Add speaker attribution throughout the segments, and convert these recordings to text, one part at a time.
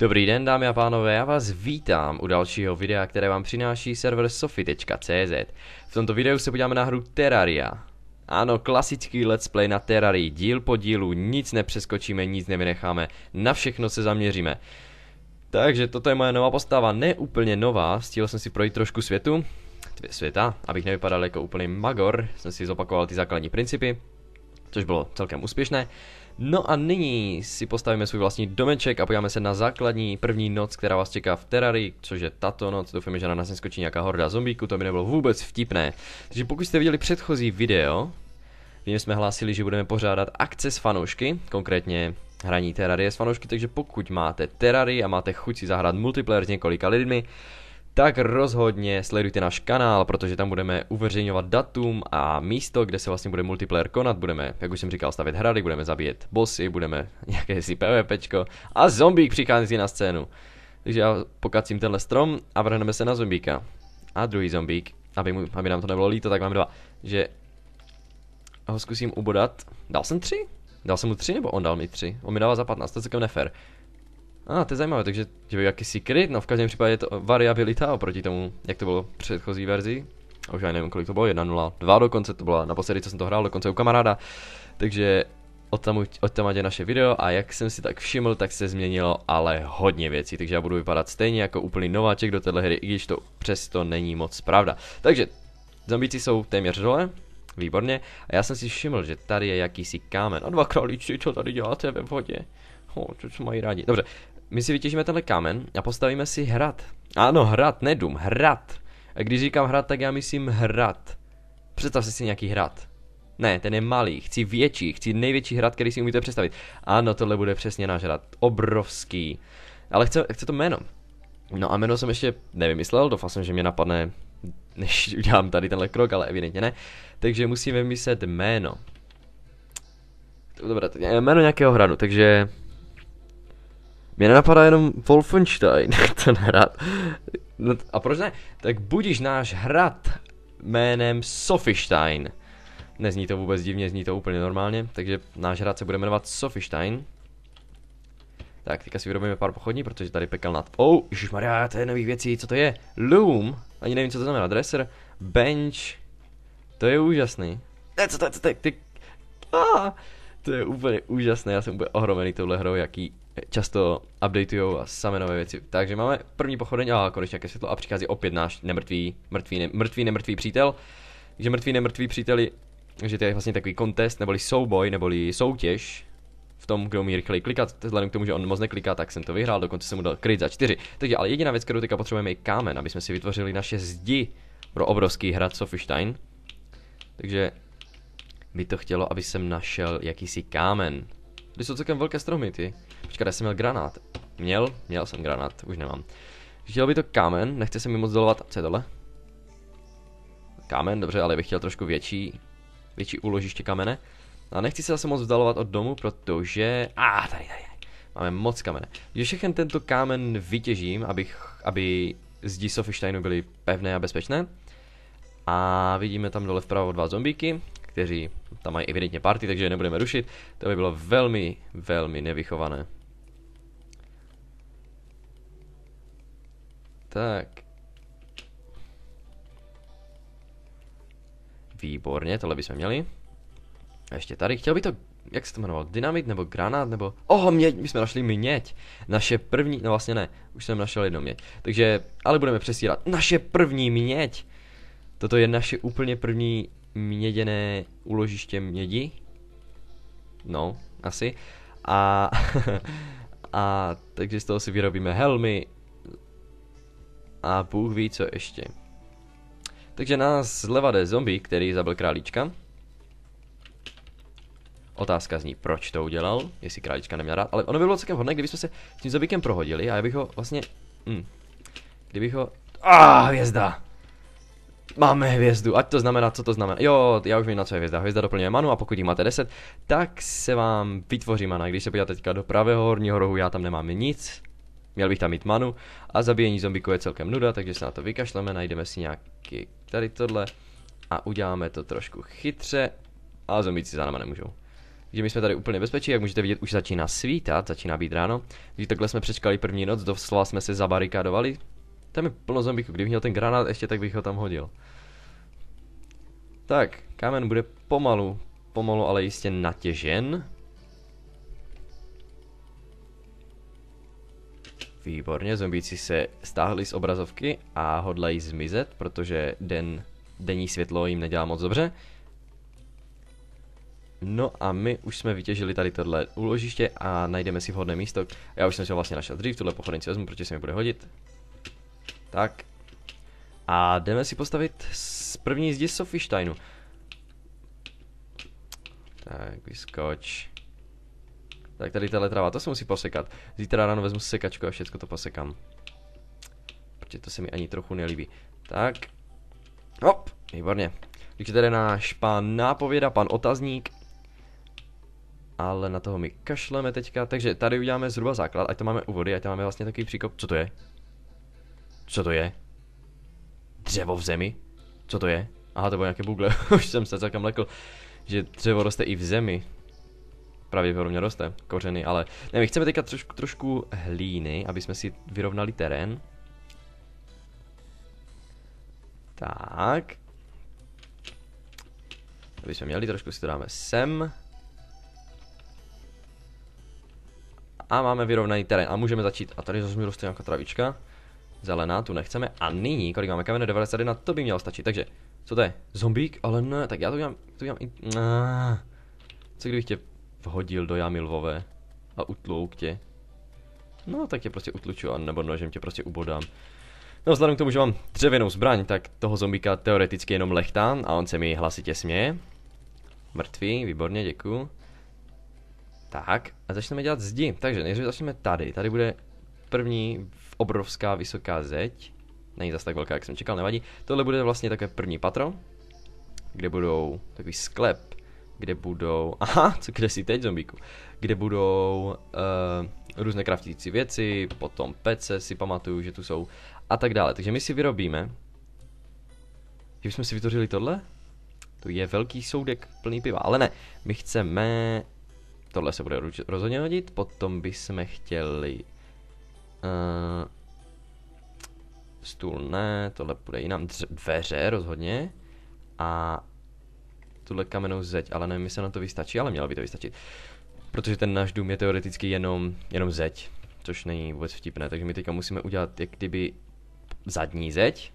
Speaker 1: Dobrý den dámy a pánové, já vás vítám u dalšího videa, které vám přináší server sofi.cz V tomto videu se podíváme na hru Terraria Ano, klasický let's play na Terrarii, díl po dílu, nic nepřeskočíme, nic nevynecháme, na všechno se zaměříme Takže toto je moje nová postava, ne úplně nová, stihl jsem si projít trošku světu Světa, abych nevypadal jako úplný magor, jsem si zopakoval ty základní principy Což bylo celkem úspěšné No a nyní si postavíme svůj vlastní domeček a podíváme se na základní první noc, která vás čeká v Terrari, což je tato noc. Doufám, že na nás neskočí nějaká horda zombíku, to by nebylo vůbec vtipné. Takže pokud jste viděli předchozí video, v něm jsme hlásili, že budeme pořádat akce s fanoušky, konkrétně hraní Terrarie s fanoušky, takže pokud máte Terrarii a máte chuť si zahrát multiplayer s několika lidmi, tak rozhodně sledujte náš kanál, protože tam budeme uveřejňovat datum a místo, kde se vlastně bude multiplayer konat. Budeme, jak už jsem říkal, stavět hrady, budeme zabíjet bossy, budeme nějaké si PvPčko a zombík přichází na scénu. Takže já pokacím tenhle strom a vrhneme se na zombíka. A druhý zombík, aby, mu, aby nám to nebylo líto, tak máme dva. Že ho zkusím ubodat. Dal jsem tři? Dal jsem mu tři nebo on dal mi tři? On mi dává za 15, to je celkem nefér. A, ah, to je zajímavé, takže to je jakýsi kryt, no v každém případě je to variabilita oproti tomu, jak to bylo v předchozí verzi. A už já nevím, kolik to bylo, 1.0.2 dokonce, to byla naposledy, co jsem to hrál, dokonce u kamaráda. Takže od tam, od tam je naše video a jak jsem si tak všiml, tak se změnilo ale hodně věcí, takže já budu vypadat stejně jako úplný nováček do téhle hry, i když to přesto není moc pravda. Takže, zombíci jsou téměř dole, výborně, a já jsem si všiml, že tady je jakýsi kámen. A dva králíčci, co tady děláte ve vodě? Ho, oh, co, co mají rádi? Dobře, my si vytěžíme tenhle kámen a postavíme si hrad. Ano, hrad, ne dům, hrad. A když říkám hrad, tak já myslím hrad. Představ si nějaký hrad. Ne, ten je malý, chci větší, chci největší hrad, který si umíte představit. Ano, tohle bude přesně náš hrad, obrovský. Ale chce, chce to jméno. No a jméno jsem ještě nevymyslel, doufal jsem, že mě napadne, než udělám tady tenhle krok, ale evidentně ne. Takže musím vymyslet jméno. Dobrá. Eh, jméno nějakého hradu, takže mě nenapadá jenom Wolfenstein, ten hrad. No, a proč ne? Tak budíš náš hrad jménem Sofistein. Nezní to vůbec divně, zní to úplně normálně, takže náš hrad se bude jmenovat Sofistein. Tak, teďka si vyrobíme pár pochodní, protože tady pekel nad... Oh, Maria, to je nových věcí, co to je? Loom, ani nevím, co to znamená, dresser, bench, to je úžasný. Ne, co to je, co to je, ty... Ah to je úplně úžasné, já jsem úplně ohromený touhle hrou, jaký často updateují a samé nové věci. Takže máme první pochodeň a konečně nějaké světlo a přichází opět náš nemrtvý, mrtvý, ne, mrtvý, nemrtvý přítel. Že mrtvý, nemrtvý příteli, že to je vlastně takový kontest, neboli souboj, neboli soutěž v tom, kdo umí rychleji klikat. Vzhledem k tomu, že on moc nekliká, tak jsem to vyhrál, dokonce jsem mu dal kryt za čtyři. Takže ale jediná věc, kterou teďka potřebujeme, je kámen, aby jsme si vytvořili naše zdi pro obrovský hrad Sofistein. Takže by to chtělo, aby jsem našel jakýsi kámen. Ty jsou celkem velké stromy, ty. Počkat, já jsem měl granát. Měl? Měl jsem granát, už nemám. Chtěl by to kámen, nechce se mi moc dolovat. Co je tohle? Kámen, dobře, ale bych chtěl trošku větší, větší úložiště kamene. A nechci se zase moc vzdalovat od domu, protože... A ah, tady, tady, tady. Máme moc kamene. Když všechen tento kámen vytěžím, abych, aby zdi Sofisteinu byly pevné a bezpečné. A vidíme tam dole vpravo dva zombíky, kteří tam mají evidentně party, takže je nebudeme rušit. To by bylo velmi, velmi nevychované. Tak. Výborně, tohle bychom měli. A ještě tady, chtěl by to, jak se to jmenovalo, dynamit nebo granát nebo... Oho, měď, my jsme našli měď. Naše první, no vlastně ne, už jsem našel jednu měď. Takže, ale budeme přesílat. Naše první měď. Toto je naše úplně první měděné uložiště mědi. No, asi. A, a takže z toho si vyrobíme helmy a Bůh ví, co ještě. Takže nás zleva jde zombie, který zabil králíčka. Otázka zní, proč to udělal, jestli králička neměla rád, ale ono by bylo celkem hodné, kdybychom se s tím zabíkem prohodili a já bych ho vlastně... Hm, kdybych ho... Ah, hvězda! Máme hvězdu, ať to znamená, co to znamená. Jo, já už vím, na co je hvězda. Hvězda doplňuje manu a pokud jí máte 10, tak se vám vytvoří mana. Když se podíváte teďka do pravého horního rohu, já tam nemám nic. Měl bych tam mít manu a zabíjení zombíku je celkem nuda, takže se na to vykašleme, najdeme si nějaký tady tohle a uděláme to trošku chytře a zombíci za náma nemůžou. Takže my jsme tady úplně bezpečí, jak můžete vidět, už začíná svítat, začíná být ráno. Takže takhle jsme přečkali první noc, doslova jsme se zabarikádovali, tam je plno zombíků, kdybych měl ten granát ještě, tak bych ho tam hodil. Tak, kámen bude pomalu, pomalu, ale jistě natěžen. Výborně, zombíci se stáhli z obrazovky a hodlají zmizet, protože den, denní světlo jim nedělá moc dobře. No a my už jsme vytěžili tady tohle úložiště a najdeme si vhodné místo. Já už jsem si ho vlastně našel dřív, tuhle pochodenci vezmu, protože se mi bude hodit. Tak. A jdeme si postavit z první zdi Sofishtajnu. Tak, vyskoč. Tak tady tahle trava, to se musí posekat. Zítra ráno vezmu sekačku a všechno to posekám. Protože to se mi ani trochu nelíbí. Tak. Hop, výborně. Takže tady náš pan nápověda, pan otazník. Ale na toho my kašleme teďka, takže tady uděláme zhruba základ, ať to máme u vody, ať tam máme vlastně takový příkop. Co to je? Co to je? Dřevo v zemi? Co to je? Aha, to bylo nějaké bugle, už jsem se celkem lekl, že dřevo roste i v zemi. Pravděpodobně roste, kořeny, ale ne, my chceme teďka trošku, trošku hlíny, aby jsme si vyrovnali terén. Tak. Aby jsme měli, trošku si to dáme sem. A máme vyrovnaný terén a můžeme začít. A tady zase mi roste nějaká travička. Zelená, tu nechceme. A nyní, kolik máme kamene 91, to by mělo stačit. Takže, co to je? Zombík? Ale ne, tak já to udělám, to udělám i... Co kdybych tě vhodil do jámy lvové a utlouk tě? No, tak tě prostě utluču, a nebo nožem tě prostě ubodám. No, vzhledem k tomu, že mám dřevěnou zbraň, tak toho zombíka teoreticky jenom lechtám a on se mi hlasitě směje. Mrtvý, výborně, děkuju. Tak, a začneme dělat zdi. Takže nejdřív začneme tady. Tady bude první obrovská vysoká zeď. Není zase tak velká, jak jsem čekal, nevadí. Tohle bude vlastně také první patro, kde budou takový sklep, kde budou... Aha, co kde si teď, zombíku? Kde budou uh, různé kraftící věci, potom pece si pamatuju, že tu jsou a tak dále. Takže my si vyrobíme... Že bychom si vytvořili tohle? To je velký soudek plný piva, ale ne. My chceme... Tohle se bude rozhodně hodit, potom bychom chtěli Uh, stůl ne, tohle půjde jinam. Dveře rozhodně. A tuhle kamenou zeď, ale nevím, jestli na to vystačí, ale mělo by to vystačit. Protože ten náš dům je teoreticky jenom, jenom zeď, což není vůbec vtipné, takže my teďka musíme udělat jak kdyby zadní zeď.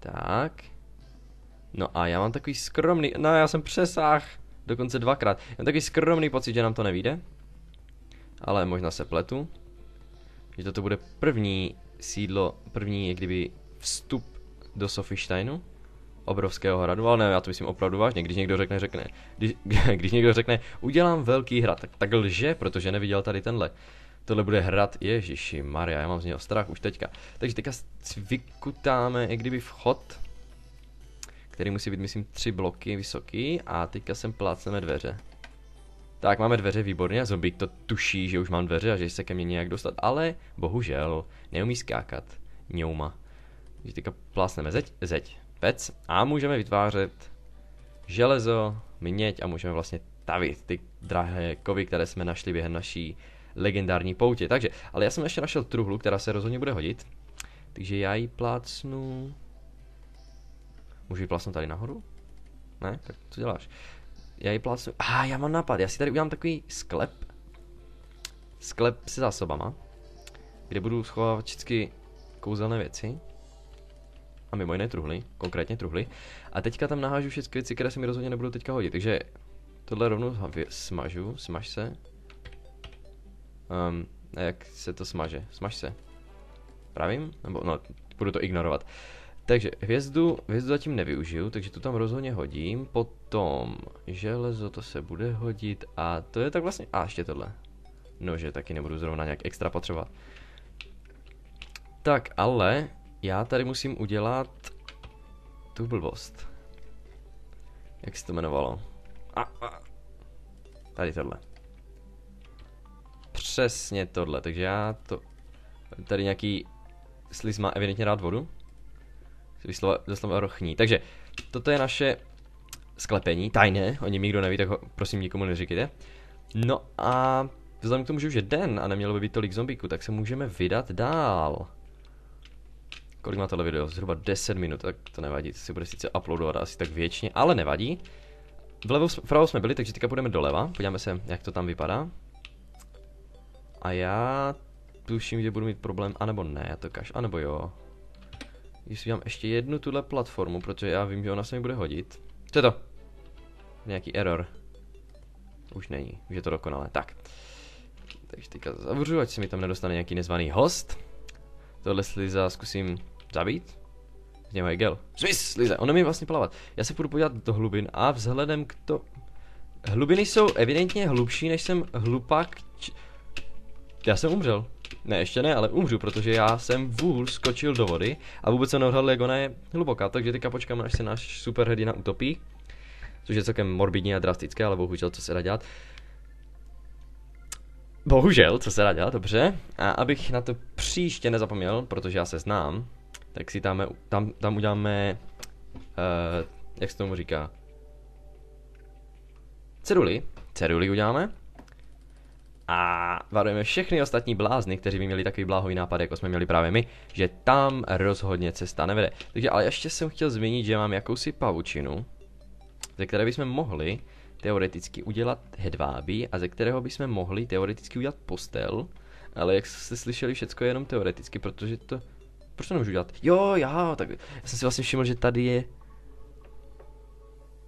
Speaker 1: Tak. No a já mám takový skromný, no já jsem přesah dokonce dvakrát, já mám takový skromný pocit, že nám to nevíde ale možná se pletu, že toto bude první sídlo, první jak kdyby vstup do Sofisteinu, obrovského hradu, ale ne, já to myslím opravdu vážně, když někdo řekne, řekne, když, když někdo řekne, udělám velký hrad, tak, tak lže, protože neviděl tady tenhle. Tohle bude hrad, Ježíši Maria, já mám z něho strach už teďka. Takže teďka vykutáme, jak kdyby vchod, který musí být, myslím, tři bloky vysoký a teďka sem plácneme dveře. Tak, máme dveře, výborně, zombík to tuší, že už mám dveře a že se ke mně nějak dostat, ale bohužel neumí skákat. Ňouma. Takže teďka plásneme zeď, zeď, pec a můžeme vytvářet železo, měď a můžeme vlastně tavit ty drahé kovy, které jsme našli během naší legendární poutě. Takže, ale já jsem ještě našel truhlu, která se rozhodně bude hodit. Takže já ji plácnu... Můžu ji plácnout tady nahoru? Ne? Tak co děláš? já ji plásnu. A ah, já mám nápad, já si tady udělám takový sklep. Sklep se zásobama. Kde budu schovávat všechny kouzelné věci. A mimo jiné truhly, konkrétně truhly. A teďka tam nahážu všechny věci, které se mi rozhodně nebudou teďka hodit. Takže tohle rovnou smažu, smaž se. Um, jak se to smaže? Smaž se. Pravím? Nebo no, budu to ignorovat. Takže hvězdu, hvězdu zatím nevyužiju, takže tu tam rozhodně hodím. Potom železo, to se bude hodit a to je tak vlastně... A ještě tohle. Nože taky nebudu zrovna nějak extra potřebovat. Tak, ale já tady musím udělat tu blbost. Jak se to jmenovalo? A, a. Tady tohle. Přesně tohle, takže já to... Tady nějaký sliz má evidentně rád vodu. Vyslova, slova rochní. Takže toto je naše sklepení, tajné, o něm nikdo neví, tak ho prosím nikomu neříkejte. No a vzhledem k tomu, že už je den a nemělo by být tolik zombíků, tak se můžeme vydat dál. Kolik má tohle video? Zhruba 10 minut, tak to nevadí, to si bude sice uploadovat asi tak věčně, ale nevadí. Vlevo, vpravo jsme byli, takže teďka půjdeme doleva, podíváme se, jak to tam vypadá. A já tuším, že budu mít problém, anebo ne, já to kaž, anebo jo. Když si udělám ještě jednu tuhle platformu, protože já vím, že ona se mi bude hodit. Co je to? Nějaký error. Už není, už je to dokonalé. Tak. Takže teďka zavřu, ať se mi tam nedostane nějaký nezvaný host. Tohle sliza zkusím zabít. Z něho je gel. Zvis, slize, ono mi vlastně plavat. Já se půjdu podívat do hlubin a vzhledem k to... Hlubiny jsou evidentně hlubší, než jsem hlupák... Č... Já jsem umřel. Ne, ještě ne, ale umřu, protože já jsem vůl skočil do vody a vůbec jsem neodhadl, jak ona je hluboká, takže teďka počkáme, až se náš superhrdina utopí. Což je celkem morbidní a drastické, ale bohužel, co se dá dělat. Bohužel, co se dá dělat, dobře. A abych na to příště nezapomněl, protože já se znám, tak si dáme, tam, tam uděláme, uh, jak se tomu říká, ceruly. Ceruly uděláme. A varujeme všechny ostatní blázny, kteří by měli takový bláhový nápad, jako jsme měli právě my, že tam rozhodně cesta nevede. Takže ale ještě jsem chtěl zmínit, že mám jakousi pavučinu, ze které bychom mohli teoreticky udělat hedvábí a ze kterého bychom mohli teoreticky udělat postel, ale jak jste slyšeli, všecko je jenom teoreticky, protože to... Proč to nemůžu udělat? Jo, já, tak já jsem si vlastně všiml, že tady je...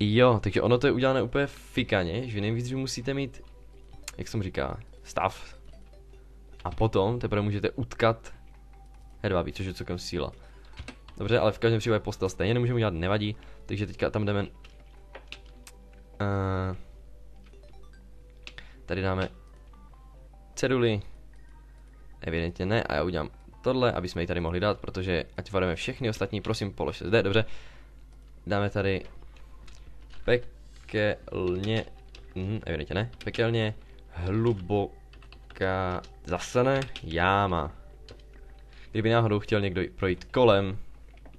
Speaker 1: Jo, takže ono to je udělané úplně fikaně, že nejvíc, že musíte mít... Jak jsem říká? stav. A potom teprve můžete utkat hedvábí, což je celkem síla. Dobře, ale v každém případě postel stejně nemůžeme udělat, nevadí. Takže teďka tam jdeme... Uh, tady dáme ceduly. Evidentně ne a já udělám tohle, aby jsme ji tady mohli dát, protože ať vademe všechny ostatní, prosím položte zde, dobře. Dáme tady pekelně, mm, evidentně ne, pekelně hluboká, zase ne, jáma. Kdyby náhodou chtěl někdo projít kolem,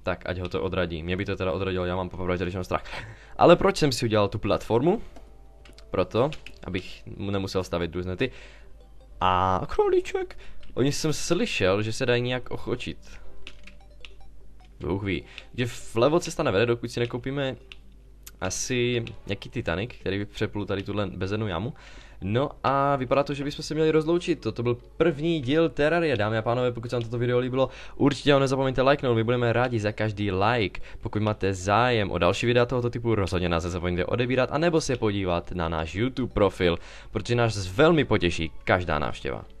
Speaker 1: tak ať ho to odradí. Mě by to teda odradilo, já mám popravdu, řečeno strach. Ale proč jsem si udělal tu platformu? Proto, abych mu nemusel stavit různé ty. A králíček. Oni jsem slyšel, že se dají nějak ochočit. Bůh ví. Že vlevo cesta nevede, dokud si nekoupíme asi nějaký Titanic, který by přeplul tady tuhle bezenu jamu. No a vypadá to, že bychom se měli rozloučit. Toto byl první díl Terraria, dámy a pánové, pokud se vám toto video líbilo, určitě ho nezapomeňte no, my budeme rádi za každý like. Pokud máte zájem o další videa tohoto typu, rozhodně nás nezapomeňte odebírat, anebo se podívat na náš YouTube profil, protože nás velmi potěší každá návštěva.